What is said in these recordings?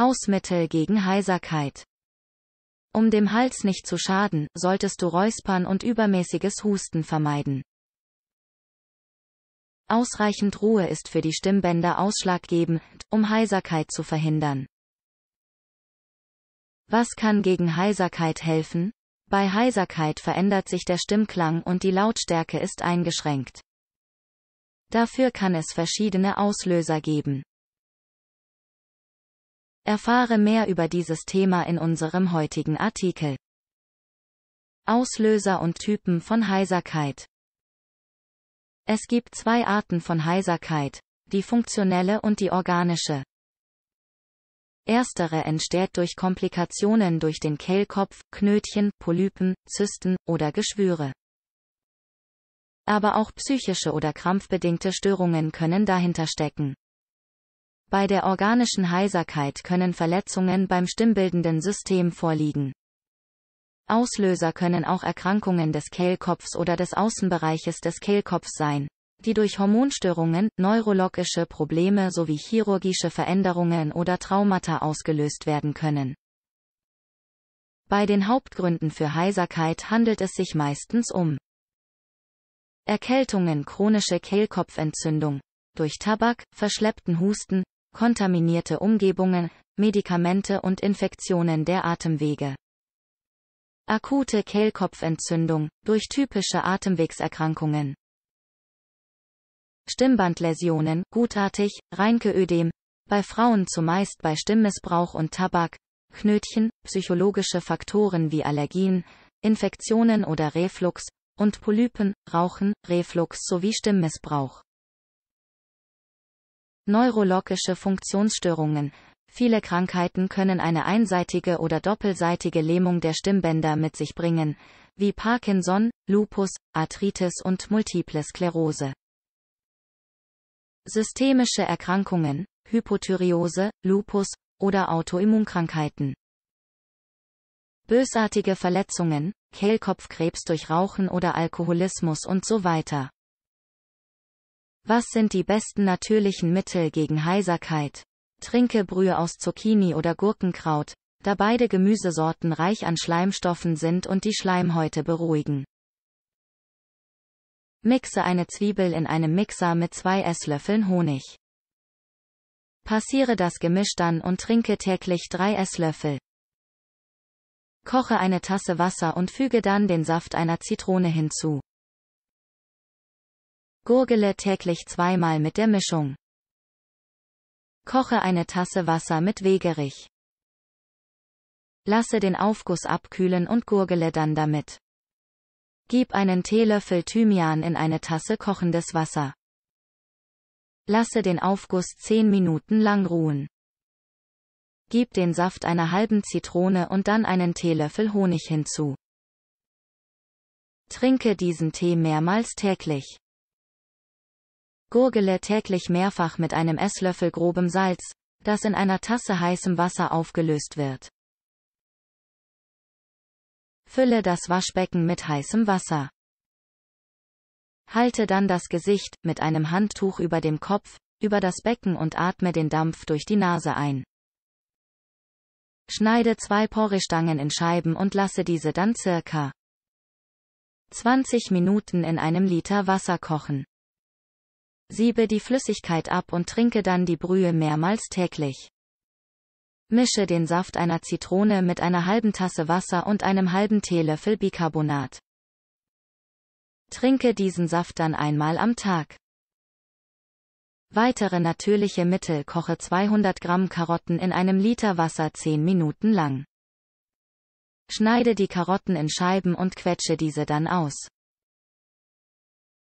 Hausmittel gegen Heiserkeit. Um dem Hals nicht zu schaden, solltest du Räuspern und übermäßiges Husten vermeiden. Ausreichend Ruhe ist für die Stimmbänder ausschlaggebend, um Heiserkeit zu verhindern. Was kann gegen Heiserkeit helfen? Bei Heiserkeit verändert sich der Stimmklang und die Lautstärke ist eingeschränkt. Dafür kann es verschiedene Auslöser geben. Erfahre mehr über dieses Thema in unserem heutigen Artikel. Auslöser und Typen von Heiserkeit. Es gibt zwei Arten von Heiserkeit, die funktionelle und die organische. Erstere entsteht durch Komplikationen durch den Kehlkopf, Knötchen, Polypen, Zysten oder Geschwüre. Aber auch psychische oder krampfbedingte Störungen können dahinter stecken. Bei der organischen Heiserkeit können Verletzungen beim stimmbildenden System vorliegen. Auslöser können auch Erkrankungen des Kehlkopfs oder des Außenbereiches des Kehlkopfs sein, die durch Hormonstörungen, neurologische Probleme sowie chirurgische Veränderungen oder Traumata ausgelöst werden können. Bei den Hauptgründen für Heiserkeit handelt es sich meistens um Erkältungen, chronische Kehlkopfentzündung, durch Tabak, verschleppten Husten, kontaminierte Umgebungen, Medikamente und Infektionen der Atemwege. Akute Kehlkopfentzündung durch typische Atemwegserkrankungen. Stimmbandläsionen, gutartig, Reinkeödem, bei Frauen zumeist bei Stimmmissbrauch und Tabak, Knötchen, psychologische Faktoren wie Allergien, Infektionen oder Reflux, und Polypen, Rauchen, Reflux sowie Stimmmissbrauch. Neurologische Funktionsstörungen. Viele Krankheiten können eine einseitige oder doppelseitige Lähmung der Stimmbänder mit sich bringen, wie Parkinson, Lupus, Arthritis und Multiple Sklerose. Systemische Erkrankungen, Hypothyreose, Lupus oder Autoimmunkrankheiten. Bösartige Verletzungen, Kehlkopfkrebs durch Rauchen oder Alkoholismus und so weiter. Was sind die besten natürlichen Mittel gegen Heiserkeit? Trinke Brühe aus Zucchini oder Gurkenkraut, da beide Gemüsesorten reich an Schleimstoffen sind und die Schleimhäute beruhigen. Mixe eine Zwiebel in einem Mixer mit zwei Esslöffeln Honig. Passiere das Gemisch dann und trinke täglich drei Esslöffel. Koche eine Tasse Wasser und füge dann den Saft einer Zitrone hinzu. Gurgele täglich zweimal mit der Mischung. Koche eine Tasse Wasser mit Wegerich. Lasse den Aufguss abkühlen und gurgele dann damit. Gib einen Teelöffel Thymian in eine Tasse kochendes Wasser. Lasse den Aufguss 10 Minuten lang ruhen. Gib den Saft einer halben Zitrone und dann einen Teelöffel Honig hinzu. Trinke diesen Tee mehrmals täglich. Gurgele täglich mehrfach mit einem Esslöffel grobem Salz, das in einer Tasse heißem Wasser aufgelöst wird. Fülle das Waschbecken mit heißem Wasser. Halte dann das Gesicht mit einem Handtuch über dem Kopf, über das Becken und atme den Dampf durch die Nase ein. Schneide zwei Porristangen in Scheiben und lasse diese dann circa 20 Minuten in einem Liter Wasser kochen. Siebe die Flüssigkeit ab und trinke dann die Brühe mehrmals täglich. Mische den Saft einer Zitrone mit einer halben Tasse Wasser und einem halben Teelöffel Bicarbonat. Trinke diesen Saft dann einmal am Tag. Weitere natürliche Mittel koche 200 Gramm Karotten in einem Liter Wasser 10 Minuten lang. Schneide die Karotten in Scheiben und quetsche diese dann aus.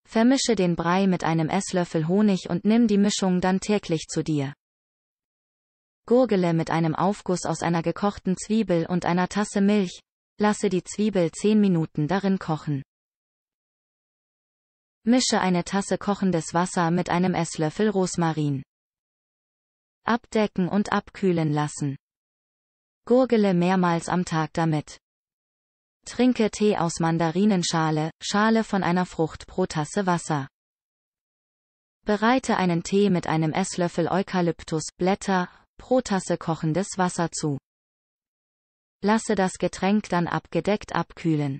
Vermische den Brei mit einem Esslöffel Honig und nimm die Mischung dann täglich zu dir. Gurgele mit einem Aufguss aus einer gekochten Zwiebel und einer Tasse Milch, lasse die Zwiebel 10 Minuten darin kochen. Mische eine Tasse kochendes Wasser mit einem Esslöffel Rosmarin. Abdecken und abkühlen lassen. Gurgele mehrmals am Tag damit. Trinke Tee aus Mandarinenschale, Schale von einer Frucht pro Tasse Wasser. Bereite einen Tee mit einem Esslöffel Eukalyptus, Blätter, pro Tasse kochendes Wasser zu. Lasse das Getränk dann abgedeckt abkühlen.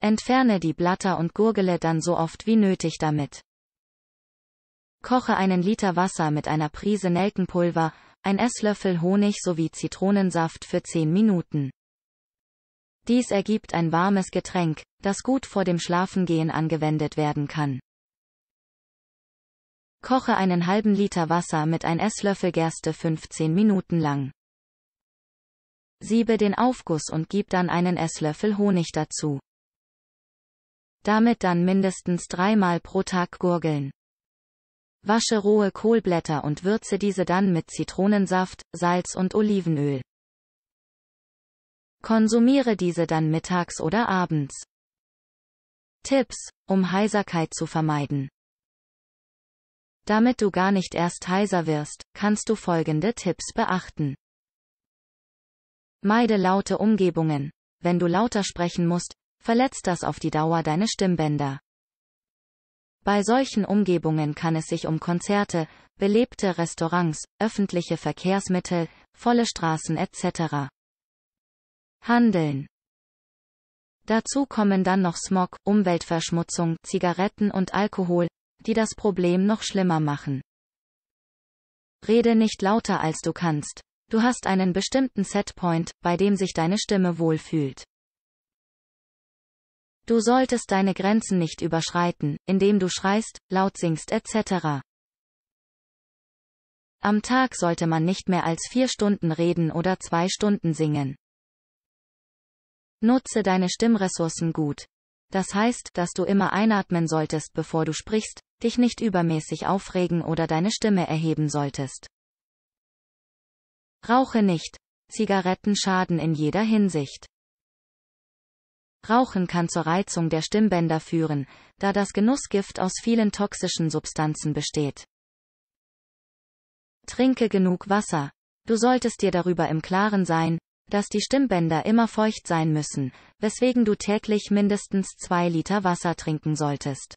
Entferne die Blätter und gurgele dann so oft wie nötig damit. Koche einen Liter Wasser mit einer Prise Nelkenpulver, ein Esslöffel Honig sowie Zitronensaft für 10 Minuten. Dies ergibt ein warmes Getränk, das gut vor dem Schlafengehen angewendet werden kann. Koche einen halben Liter Wasser mit ein Esslöffel Gerste 15 Minuten lang. Siebe den Aufguss und gib dann einen Esslöffel Honig dazu. Damit dann mindestens dreimal pro Tag gurgeln. Wasche rohe Kohlblätter und würze diese dann mit Zitronensaft, Salz und Olivenöl. Konsumiere diese dann mittags oder abends. Tipps, um Heiserkeit zu vermeiden. Damit du gar nicht erst heiser wirst, kannst du folgende Tipps beachten. Meide laute Umgebungen. Wenn du lauter sprechen musst, verletzt das auf die Dauer deine Stimmbänder. Bei solchen Umgebungen kann es sich um Konzerte, belebte Restaurants, öffentliche Verkehrsmittel, volle Straßen etc. Handeln. Dazu kommen dann noch Smog, Umweltverschmutzung, Zigaretten und Alkohol, die das Problem noch schlimmer machen. Rede nicht lauter als du kannst. Du hast einen bestimmten Setpoint, bei dem sich deine Stimme wohlfühlt. Du solltest deine Grenzen nicht überschreiten, indem du schreist, laut singst etc. Am Tag sollte man nicht mehr als vier Stunden reden oder zwei Stunden singen. Nutze deine Stimmressourcen gut. Das heißt, dass du immer einatmen solltest, bevor du sprichst, dich nicht übermäßig aufregen oder deine Stimme erheben solltest. Rauche nicht. Zigaretten schaden in jeder Hinsicht. Rauchen kann zur Reizung der Stimmbänder führen, da das Genussgift aus vielen toxischen Substanzen besteht. Trinke genug Wasser. Du solltest dir darüber im Klaren sein, dass die Stimmbänder immer feucht sein müssen, weswegen du täglich mindestens zwei Liter Wasser trinken solltest.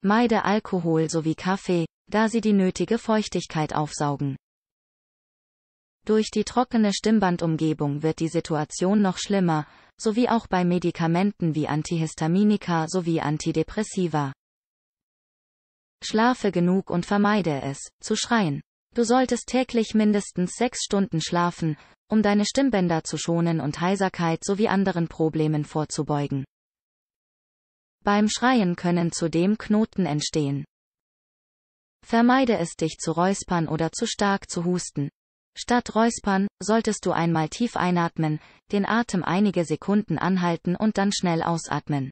Meide Alkohol sowie Kaffee, da sie die nötige Feuchtigkeit aufsaugen. Durch die trockene Stimmbandumgebung wird die Situation noch schlimmer, sowie auch bei Medikamenten wie Antihistaminika sowie Antidepressiva. Schlafe genug und vermeide es, zu schreien. Du solltest täglich mindestens sechs Stunden schlafen, um deine Stimmbänder zu schonen und Heiserkeit sowie anderen Problemen vorzubeugen. Beim Schreien können zudem Knoten entstehen. Vermeide es dich zu räuspern oder zu stark zu husten. Statt räuspern, solltest du einmal tief einatmen, den Atem einige Sekunden anhalten und dann schnell ausatmen.